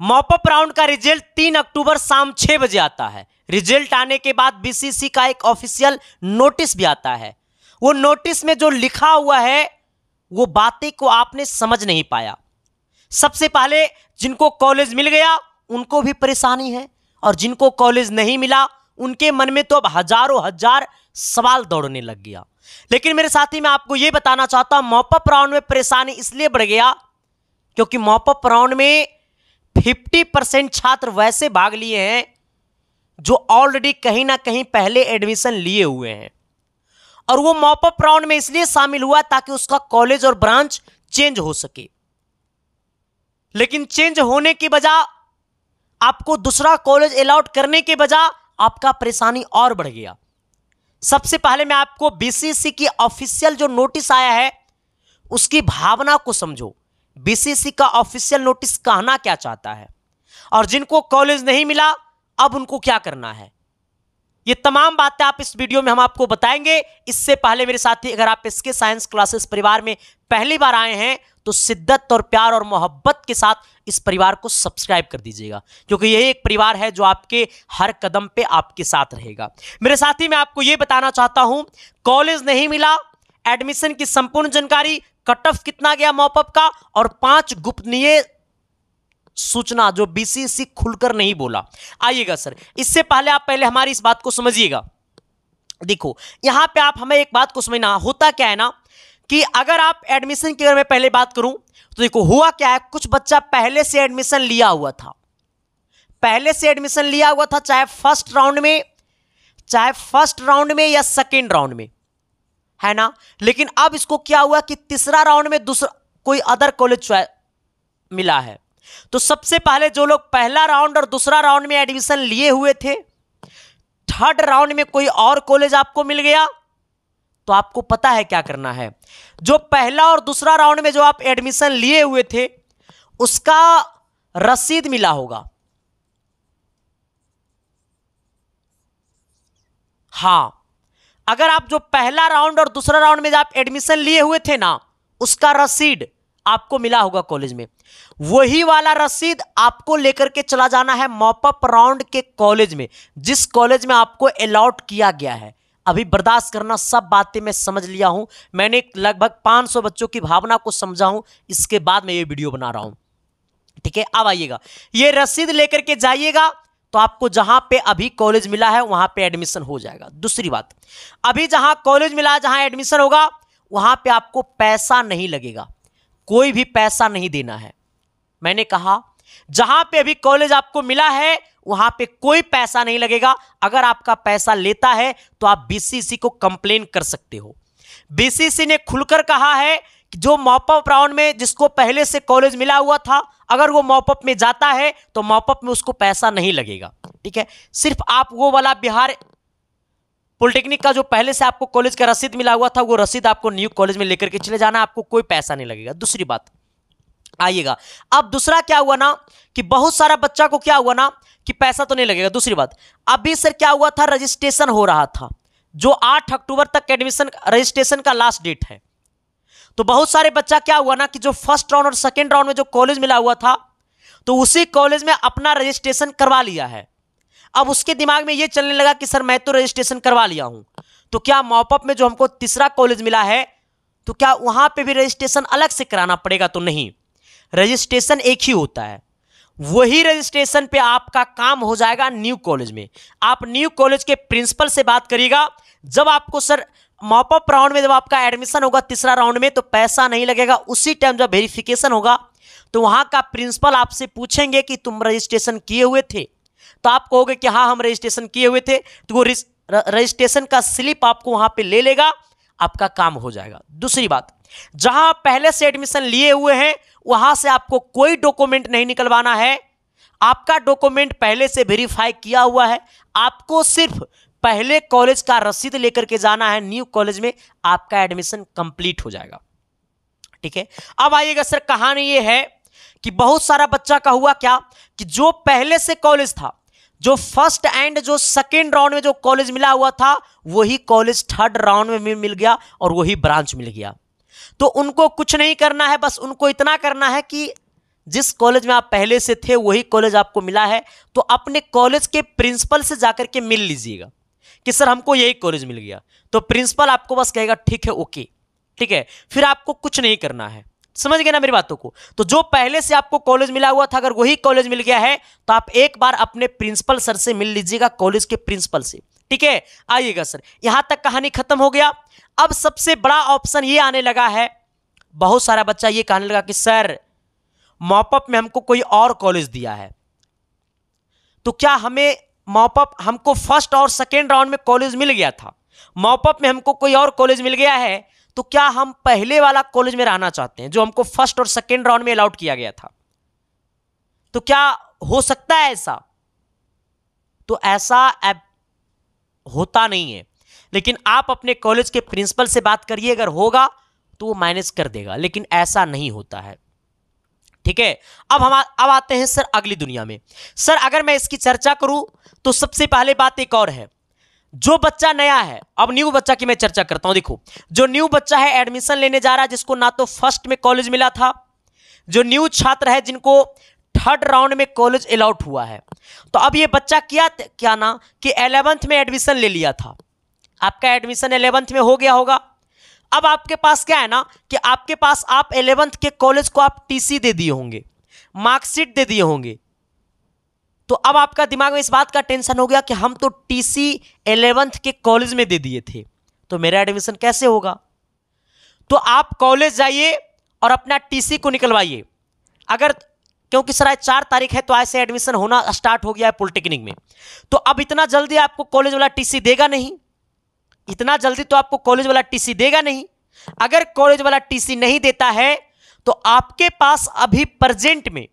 mop up round का result तीन अक्टूबर शाम छह बजे आता है रिजल्ट आने के बाद बीसीसी का एक ऑफिशियल नोटिस भी आता है वो नोटिस में जो लिखा हुआ है वो बातें को आपने समझ नहीं पाया सबसे पहले जिनको कॉलेज मिल गया उनको भी परेशानी है और जिनको कॉलेज नहीं मिला उनके मन में तो अब हजारों हजार सवाल दौड़ने लग गया लेकिन मेरे साथी मैं आपको यह बताना चाहता हूं मॉपअप राउंड में परेशानी इसलिए बढ़ गया क्योंकि मॉपअप राउंड में फिफ्टी परसेंट छात्र वैसे भाग लिए हैं जो ऑलरेडी कहीं ना कहीं पहले एडमिशन लिए हुए हैं और वो मॉपअप राउंड में इसलिए शामिल हुआ ताकि उसका कॉलेज और ब्रांच चेंज हो सके लेकिन चेंज होने की बजाय आपको दूसरा कॉलेज अलाउट करने के बजाय आपका परेशानी और बढ़ गया सबसे पहले मैं आपको बीसीसी की ऑफिशियल जो नोटिस आया है उसकी भावना को समझो बीसीसी का ऑफिशियल नोटिस कहना क्या चाहता है और जिनको कॉलेज नहीं मिला अब उनको क्या करना है ये तमाम बातें आप इस वीडियो में हम आपको बताएंगे इससे पहले मेरे साथी अगर आप इसके साइंस क्लासेस परिवार में पहली बार आए हैं तो शिद्दत और प्यार और मोहब्बत के साथ इस परिवार को सब्सक्राइब कर दीजिएगा क्योंकि यही एक परिवार है जो आपके हर कदम पे आपके साथ रहेगा मेरे साथी मैं आपको यह बताना चाहता हूं कॉलेज नहीं मिला एडमिशन की संपूर्ण जानकारी कट ऑफ कितना गया मॉपअप का और पांच गुप्तनीय सूचना जो बीसीसी खुलकर नहीं बोला आइएगा सर इससे पहले आप पहले हमारी इस बात को समझिएगा देखो यहां पे आप हमें एक बात को समझना होता क्या है ना कि अगर आप एडमिशन की अगर मैं पहले बात करूं तो देखो हुआ क्या है कुछ बच्चा पहले से एडमिशन लिया हुआ था पहले से एडमिशन लिया हुआ था चाहे फर्स्ट राउंड में चाहे फर्स्ट राउंड में या सेकेंड राउंड में है ना लेकिन अब इसको क्या हुआ कि तीसरा राउंड में दूसरा कोई अदर कॉलेज मिला है तो सबसे पहले जो लोग पहला राउंड और दूसरा राउंड में एडमिशन लिए हुए थे थर्ड राउंड में कोई और कॉलेज आपको मिल गया तो आपको पता है क्या करना है जो पहला और दूसरा राउंड में जो आप एडमिशन लिए हुए थे उसका रसीद मिला होगा हां अगर आप जो पहला राउंड और दूसरा राउंड में आप एडमिशन लिए हुए थे ना उसका रसीद आपको मिला होगा कॉलेज में वही वाला रसीद आपको लेकर के चला जाना है मॉपअप राउंड के कॉलेज में जिस कॉलेज में आपको अलॉट किया गया है अभी बर्दाश्त करना सब बातें मैं समझ लिया हूं मैंने लगभग 500 बच्चों की भावना को समझा हूं इसके बाद मैं ये वीडियो बना रहा हूं ठीक है अब आइएगा ये रसीद लेकर के जाइएगा तो आपको जहां पे अभी कॉलेज मिला है वहां पे एडमिशन हो जाएगा दूसरी बात अभी जहां कॉलेज मिला जहां एडमिशन होगा वहां पे आपको पैसा नहीं लगेगा कोई भी पैसा नहीं देना है मैंने कहा जहां पे अभी कॉलेज आपको मिला है वहां पे कोई पैसा नहीं लगेगा अगर आपका पैसा लेता है तो आप बीसीसी को कंप्लेन कर सकते हो बीसीसी ने खुलकर कहा है जो मॉपअप राउंड में जिसको पहले से कॉलेज मिला हुआ था अगर वो मॉपअप में जाता है तो मॉपअप में उसको पैसा नहीं लगेगा ठीक है सिर्फ आप वो वाला बिहार पॉलिटेक्निक का जो पहले से आपको कॉलेज का रसीद मिला हुआ था वो रसीद आपको न्यू कॉलेज में लेकर के चले जाना आपको कोई पैसा नहीं लगेगा दूसरी बात आइएगा अब दूसरा क्या हुआ ना कि बहुत सारा बच्चा को क्या हुआ ना कि पैसा तो नहीं लगेगा दूसरी बात अभी सर क्या हुआ था रजिस्ट्रेशन हो रहा था जो आठ अक्टूबर तक एडमिशन रजिस्ट्रेशन का लास्ट डेट है तो बहुत सारे बच्चा क्या हुआ ना कि जो फर्स्ट राउंड और सेकेंड राउंड में जो कॉलेज मिला हुआ था तो उसी कॉलेज में अपना रजिस्ट्रेशन करवा लिया है अब उसके दिमाग में यह चलने लगा कि सर मैं तो रजिस्ट्रेशन करवा लिया हूं तो क्या मॉपअप में जो हमको तीसरा कॉलेज मिला है तो क्या वहां पे भी रजिस्ट्रेशन अलग से कराना पड़ेगा तो नहीं रजिस्ट्रेशन एक ही होता है वही रजिस्ट्रेशन पे आपका काम हो जाएगा न्यू कॉलेज में आप न्यू कॉलेज के प्रिंसिपल से बात करिएगा जब आपको सर मॉपअप राउंड में जब आपका एडमिशन होगा तीसरा राउंड में तो पैसा नहीं लगेगा उसी टाइम जब वेरिफिकेशन होगा तो वहां का प्रिंसिपल आपसे पूछेंगे कि तुम रजिस्ट्रेशन किए हुए थे तो आप कहोगे कि हाँ हम रजिस्ट्रेशन किए हुए थे तो वो रजिस्ट्रेशन का स्लिप आपको वहां पे ले लेगा आपका काम हो जाएगा दूसरी बात जहां पहले से एडमिशन लिए हुए हैं वहां से आपको कोई डॉक्यूमेंट नहीं निकलवाना है आपका डॉक्यूमेंट पहले से वेरीफाई किया हुआ है आपको सिर्फ पहले कॉलेज का रसीद लेकर के जाना है न्यू कॉलेज में आपका एडमिशन कंप्लीट हो जाएगा ठीक है अब आइएगा सर कहानी ये है कि बहुत सारा बच्चा का हुआ क्या कि जो पहले से कॉलेज था जो फर्स्ट एंड जो सेकेंड राउंड में जो कॉलेज मिला हुआ था वही कॉलेज थर्ड राउंड में मिल गया और वही ब्रांच मिल गया तो उनको कुछ नहीं करना है बस उनको इतना करना है कि जिस कॉलेज में आप पहले से थे वही कॉलेज आपको मिला है तो अपने कॉलेज के प्रिंसिपल से जाकर के मिल लीजिएगा कि सर हमको यही कॉलेज मिल गया तो प्रिंसिपल आपको बस कहेगा ठीक है ओके ठीक है फिर आपको कुछ नहीं करना है समझ गए ना मेरी बातों को तो जो पहले से आपको कॉलेज मिला हुआ था अगर वही कॉलेज मिल गया है तो आप एक बार अपने प्रिंसिपल सर से मिल लीजिएगा कॉलेज के प्रिंसिपल से ठीक है आइएगा सर यहां तक कहानी खत्म हो गया अब सबसे बड़ा ऑप्शन ये आने लगा है बहुत सारा बच्चा ये कहने लगा कि सर मॉपअप में हमको कोई और कॉलेज दिया है तो क्या हमें मॉपअप हमको फर्स्ट और सेकेंड राउंड में कॉलेज मिल गया था मॉपअप में हमको कोई और कॉलेज मिल गया है तो क्या हम पहले वाला कॉलेज में रहना चाहते हैं जो हमको फर्स्ट और सेकेंड राउंड में अलाउट किया गया था तो क्या हो सकता है ऐसा तो ऐसा होता नहीं है लेकिन आप अपने कॉलेज के प्रिंसिपल से बात करिए अगर होगा तो वो माइनस कर देगा लेकिन ऐसा नहीं होता है ठीक है अब हम अब आते हैं सर अगली दुनिया में सर अगर मैं इसकी चर्चा करूं तो सबसे पहले बात एक और है जो बच्चा नया है अब न्यू बच्चा की मैं चर्चा करता हूं देखो जो न्यू बच्चा है एडमिशन लेने जा रहा है जिसको ना तो फर्स्ट में कॉलेज मिला था जो न्यू छात्र है जिनको थर्ड राउंड में कॉलेज अलाउट हुआ है तो अब ये बच्चा क्या क्या ना कि एलेवंथ में एडमिशन ले लिया था आपका एडमिशन एलेवंथ में हो गया होगा अब आपके पास क्या है ना कि आपके पास आप एलेवंथ के कॉलेज को आप टीसी दे दिए होंगे मार्कशीट दे दिए होंगे तो अब आपका दिमाग में इस बात का टेंशन हो गया कि हम तो टीसी एलेवंथ के कॉलेज में दे दिए थे तो मेरा एडमिशन कैसे होगा तो आप कॉलेज जाइए और अपना टीसी को निकलवाइए अगर क्योंकि सर आज चार तारीख है तो आज से एडमिशन होना स्टार्ट हो गया है पॉलिटेक्निक में तो अब इतना जल्दी आपको कॉलेज वाला टीसी देगा नहीं इतना जल्दी तो आपको कॉलेज वाला टीसी देगा नहीं अगर कॉलेज वाला टीसी नहीं देता है तो आपके पास अभी प्रेजेंट में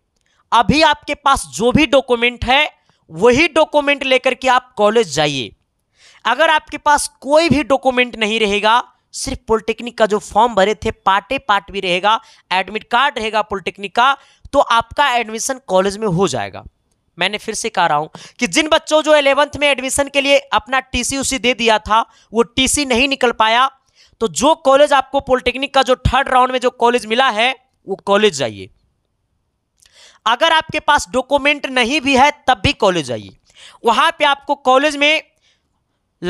अभी आपके पास जो भी डॉक्यूमेंट है वही डॉक्यूमेंट लेकर के आप कॉलेज जाइए अगर आपके पास कोई भी डॉक्यूमेंट नहीं रहेगा सिर्फ पॉलिटेक्निक का जो फॉर्म भरे थे पार्टे पार्ट भी रहेगा एडमिट कार्ड रहेगा पॉलिटेक्निक का तो आपका एडमिशन कॉलेज में हो जाएगा मैंने फिर से कह रहा हूं कि जिन बच्चों जो एलेवंथ में एडमिशन के लिए अपना टीसी उसी दे दिया था वो टीसी नहीं निकल पाया तो जो कॉलेज आपको पॉलिटेक्निक का जो थर्ड राउंड में जो कॉलेज मिला है वो कॉलेज जाइए अगर आपके पास डॉक्यूमेंट नहीं भी है तब भी कॉलेज जाइए वहां पे आपको कॉलेज में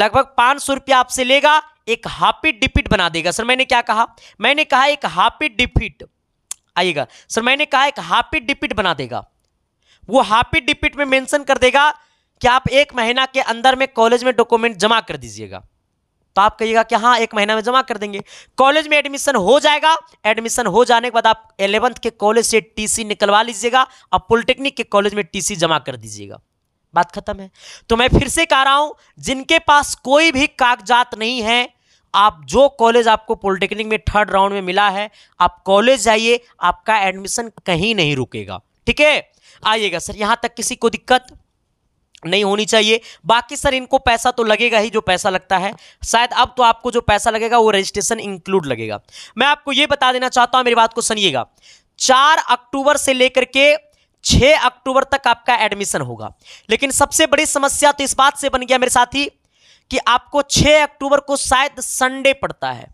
लगभग पाँच सौ रुपया आपसे लेगा एक हापिट डिपिट बना देगा सर मैंने क्या कहा मैंने कहा एक हापिट डिपिट आइएगा सर मैंने कहा एक हापिट डिपिट बना देगा वो हापी डिपिट में मेंशन कर देगा कि आप एक महीना के अंदर में कॉलेज में डॉक्यूमेंट जमा कर दीजिएगा तो आप कहिएगा कि हाँ एक महीना में जमा कर देंगे कॉलेज में एडमिशन हो जाएगा एडमिशन हो जाने के बाद आप एलेवंथ के कॉलेज से टीसी निकलवा लीजिएगा आप पॉलिटेक्निक के कॉलेज में टीसी जमा कर दीजिएगा बात खत्म है तो मैं फिर से कह रहा हूं जिनके पास कोई भी कागजात नहीं है आप जो कॉलेज आपको पॉलिटेक्निक में थर्ड राउंड में मिला है आप कॉलेज जाइए आपका एडमिशन कहीं नहीं रुकेगा ठीक है आइएगा सर यहां तक किसी को दिक्कत नहीं होनी चाहिए बाकी सर इनको पैसा तो लगेगा ही जो पैसा लगता है शायद अब तो आपको जो पैसा लगेगा वो रजिस्ट्रेशन इंक्लूड लगेगा मैं आपको ये बता देना चाहता हूं मेरी बात को सुनिएगा चार अक्टूबर से लेकर के छह अक्टूबर तक आपका एडमिशन होगा लेकिन सबसे बड़ी समस्या तो इस बात से बन गया मेरे साथी कि आपको छह अक्टूबर को शायद संडे पड़ता है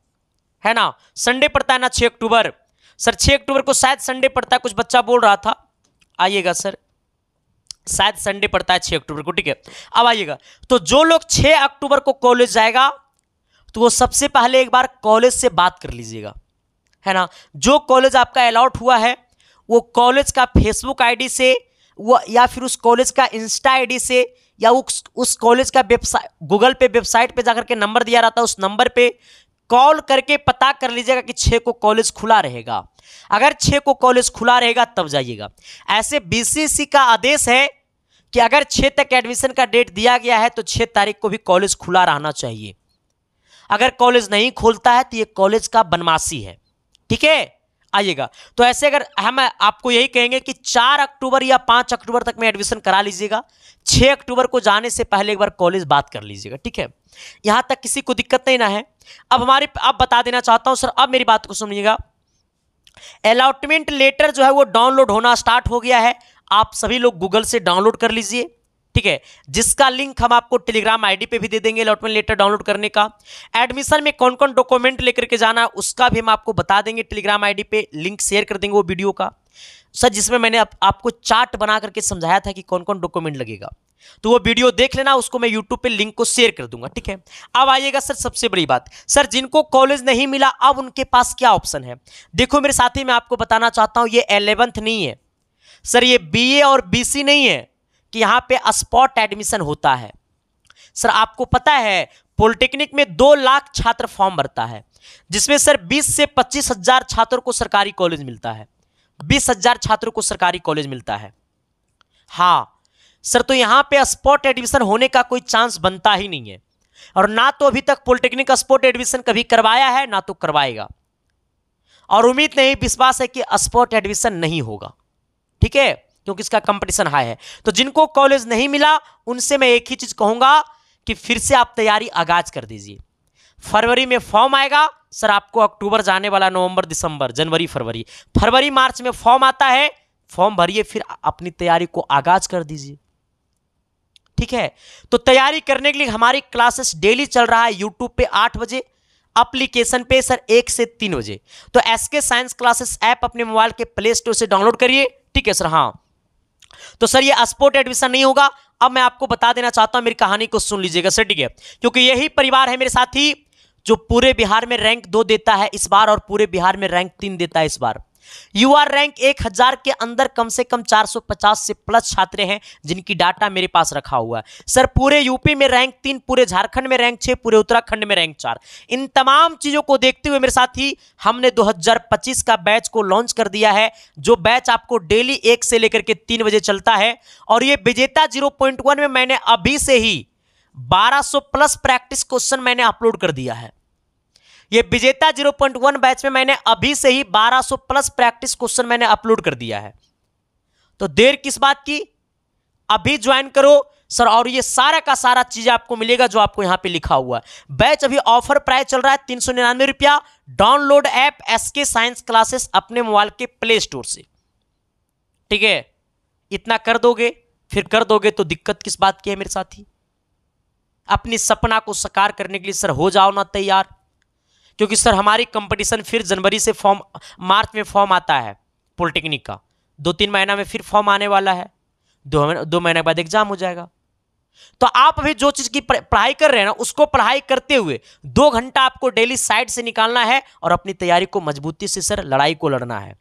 है ना संडे पड़ता है ना छह अक्टूबर सर छह अक्टूबर को शायद संडे पड़ता है कुछ बच्चा बोल रहा था आइएगा सर शायद संडे पड़ता है छः अक्टूबर को ठीक है अब आइएगा तो जो लोग छः अक्टूबर को कॉलेज जाएगा तो वो सबसे पहले एक बार कॉलेज से बात कर लीजिएगा है ना जो कॉलेज आपका अलाउट हुआ है वो कॉलेज का फेसबुक आईडी से वो या फिर उस कॉलेज का इंस्टा आईडी से या उस उस कॉलेज का वेबसाइट गूगल पे वेबसाइट पे जाकर के नंबर दिया रहता है उस नंबर पे कॉल करके पता कर लीजिएगा कि छः को कॉलेज खुला रहेगा अगर छः को कॉलेज खुला रहेगा तब जाइएगा ऐसे बीसीसी का आदेश है कि अगर छः तक एडमिशन का डेट दिया गया है तो छः तारीख को भी कॉलेज खुला रहना चाहिए अगर कॉलेज नहीं खोलता है तो ये कॉलेज का बनमासी है ठीक है आइएगा तो ऐसे अगर हम आपको यही कहेंगे कि चार अक्टूबर या पाँच अक्टूबर तक में एडमिशन करा लीजिएगा छः अक्टूबर को जाने से पहले एक बार कॉलेज बात कर लीजिएगा ठीक है यहाँ तक किसी को दिक्कत नहीं ना है अब हमारे अब बता देना चाहता हूँ सर अब मेरी बात को सुनिएगा अलाटमेंट लेटर जो है वो डाउनलोड होना स्टार्ट हो गया है आप सभी लोग गूगल से डाउनलोड कर लीजिए ठीक है जिसका लिंक हम आपको टेलीग्राम आईडी पे भी दे देंगे अलॉटमेंट लेटर डाउनलोड करने का एडमिशन में कौन कौन डॉक्यूमेंट लेकर के जाना उसका भी हम आपको बता देंगे टेलीग्राम आईडी पे लिंक शेयर कर देंगे वो वीडियो का सर जिसमें मैंने आप, आपको चार्ट बना करके समझाया था कि कौन कौन डॉक्यूमेंट लगेगा तो वो वीडियो देख लेना उसको मैं यूट्यूब पे लिंक को शेयर कर दूंगा ठीक है अब आइएगा सर सबसे बड़ी बात सर जिनको कॉलेज नहीं मिला अब उनके पास क्या ऑप्शन है देखो मेरे साथी मैं आपको बताना चाहता हूँ ये एलेवंथ नहीं है सर ये बीए और बीसी नहीं है कि यहाँ पे स्पॉट एडमिशन होता है सर आपको पता है पॉलिटेक्निक में दो लाख छात्र फॉर्म भरता है जिसमें सर बीस से पच्चीस हजार छात्रों को सरकारी कॉलेज मिलता है बीस हजार छात्रों को सरकारी कॉलेज मिलता है हाँ सर तो यहाँ पे स्पॉट एडमिशन होने का कोई चांस बनता ही नहीं है और ना तो अभी तक पॉलिटेक्निक स्पॉट एडमिशन कभी करवाया है ना तो करवाएगा और उम्मीद नहीं विश्वास है कि स्पॉट एडमिशन नहीं होगा ठीक है क्योंकि इसका कंपटीशन हाई है तो जिनको कॉलेज नहीं मिला उनसे मैं एक ही चीज़ कहूंगा कि फिर से आप तैयारी आगाज कर दीजिए फरवरी में फॉर्म आएगा सर आपको अक्टूबर जाने वाला नवंबर दिसंबर जनवरी फरवरी फरवरी मार्च में फॉर्म आता है फॉर्म भरिए फिर अपनी तैयारी को आगाज कर दीजिए ठीक है तो तैयारी करने के लिए हमारी क्लासेस डेली चल रहा है यूट्यूब पे आठ बजे अप्लीकेशन पे सर एक से तीन बजे तो एसके साइंस क्लासेस ऐप अपने मोबाइल के प्ले स्टोर से डाउनलोड करिए ठीक है सर हाँ तो सर ये स्पोर्ट एडमिशन नहीं होगा अब मैं आपको बता देना चाहता हूं मेरी कहानी को सुन लीजिएगा सर ठीक है क्योंकि यही परिवार है मेरे साथी जो पूरे बिहार में रैंक दो देता है इस बार और पूरे बिहार में रैंक तीन देता है इस बार युवा रैंक एक हजार के अंदर कम से कम 450 से प्लस छात्र हैं जिनकी डाटा मेरे पास रखा हुआ है सर पूरे यूपी में रैंक तीन पूरे झारखंड में रैंक छह पूरे उत्तराखंड में रैंक चार इन तमाम चीज़ों को देखते हुए मेरे साथ ही हमने 2025 का बैच को लॉन्च कर दिया है जो बैच आपको डेली एक से लेकर के तीन बजे चलता है और ये विजेता जीरो में मैंने अभी से ही 1200 प्लस प्रैक्टिस क्वेश्चन मैंने अपलोड कर दिया है ये विजेता 0.1 बैच में मैंने अभी से ही 1200 प्लस प्रैक्टिस क्वेश्चन मैंने अपलोड कर दिया है तो देर किस बात की अभी ज्वाइन करो सर और ये सारा का सारा चीज आपको मिलेगा जो आपको यहां पे लिखा हुआ है बैच अभी ऑफर प्राइस चल रहा है तीन सौ निन्यानवे रुपया download app SK science classes अपने मोबाइल के प्ले स्टोर से ठीक है इतना कर दोगे फिर कर दोगे तो दिक्कत किस बात की है मेरे साथी अपनी सपना को साकार करने के लिए सर हो जाओ ना तैयार क्योंकि सर हमारी कंपटीशन फिर जनवरी से फॉर्म मार्च में फॉर्म आता है पॉलिटेक्निक का दो तीन महीना में फिर फॉर्म आने वाला है दो दो महीने के बाद एग्जाम हो जाएगा तो आप अभी जो चीज की पढ़ाई कर रहे हैं ना उसको पढ़ाई करते हुए दो घंटा आपको डेली साइड से निकालना है और अपनी तैयारी को मजबूती से सर लड़ाई को लड़ना है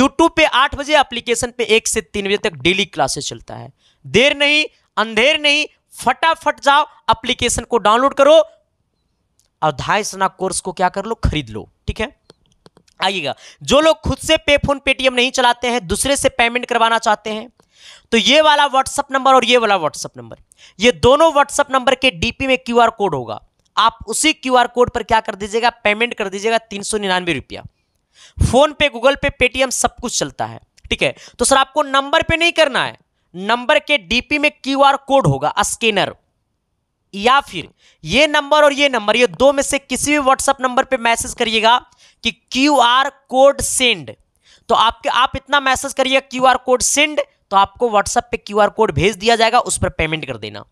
यूट्यूब पे आठ बजे एप्लीकेशन पे एक से तीन बजे तक डेली क्लासेस चलता है देर नहीं अंधेर नहीं फटाफट जाओ एप्लीकेशन को डाउनलोड करो अध्याय सना कोर्स को क्या कर लो खरीद लो ठीक है आइएगा जो लोग खुद से पे फोन पेटीएम नहीं चलाते हैं दूसरे से पेमेंट करवाना चाहते हैं तो ये वाला व्हाट्सएप नंबर और ये वाला व्हाट्सएप नंबर ये दोनों व्हाट्सएप नंबर के डीपी में क्यूआर कोड होगा आप उसी क्यूआर कोड पर क्या कर दीजिएगा पेमेंट कर दीजिएगा तीन सौ निन्यानवे रुपया फोन पे गूगल पे पेटीएम सब कुछ चलता है ठीक है तो सर आपको नंबर पे नहीं करना है नंबर के डीपी में क्यूआर कोड होगा स्कैनर या फिर ये नंबर और ये नंबर ये दो में से किसी भी व्हाट्सएप नंबर पे मैसेज करिएगा कि क्यू आर कोड सेंड तो आपके आप इतना मैसेज करिएगा क्यू आर कोड सेंड तो आपको व्हाट्सएप पे क्यू आर कोड भेज दिया जाएगा उस पर पेमेंट कर देना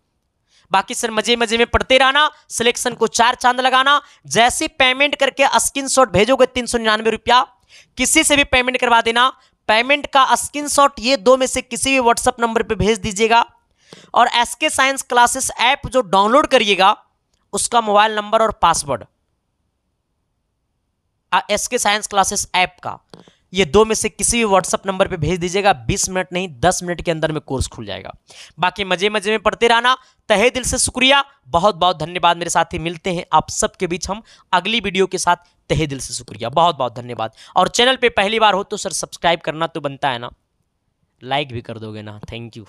बाकी सर मजे मजे में पढ़ते रहना सिलेक्शन को चार चांद लगाना जैसे पेमेंट करके स्क्रीन शॉट भेजोगे तीन सौ निन्यानवे रुपया किसी से भी पेमेंट करवा देना पेमेंट का स्क्रीन शॉट ये दो में से किसी भी व्हाट्सएप नंबर पर भेज दीजिएगा और एसके साइंस क्लासेस ऐप जो डाउनलोड करिएगा उसका मोबाइल नंबर और पासवर्ड एसके के साइंस क्लासेस ऐप का ये दो में से किसी भी व्हाट्सएप नंबर पे भेज दीजिएगा 20 मिनट नहीं 10 मिनट के अंदर में कोर्स खुल जाएगा बाकी मजे मजे में पढ़ते रहना तहे दिल से शुक्रिया बहुत बहुत धन्यवाद मेरे साथी मिलते हैं आप सबके बीच हम अगली वीडियो के साथ तहे दिल से शुक्रिया बहुत बहुत धन्यवाद और चैनल पर पहली बार हो तो सर सब्सक्राइब करना तो बनता है ना लाइक भी कर दोगे ना थैंक यू